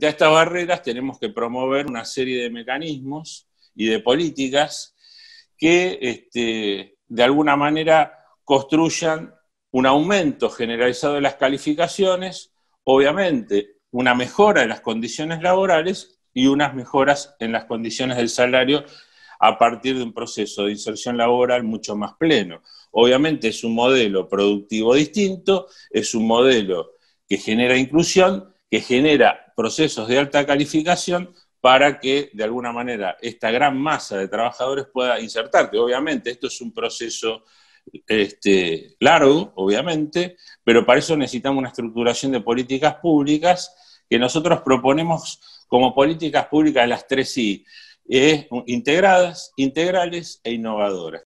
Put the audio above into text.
De a estas barreras tenemos que promover una serie de mecanismos y de políticas que este, de alguna manera construyan un aumento generalizado de las calificaciones, obviamente una mejora en las condiciones laborales y unas mejoras en las condiciones del salario a partir de un proceso de inserción laboral mucho más pleno. Obviamente es un modelo productivo distinto, es un modelo que genera inclusión, que genera procesos de alta calificación para que de alguna manera esta gran masa de trabajadores pueda insertarte. Obviamente, esto es un proceso este, largo, obviamente, pero para eso necesitamos una estructuración de políticas públicas que nosotros proponemos como políticas públicas las tres I, eh, integradas, integrales e innovadoras.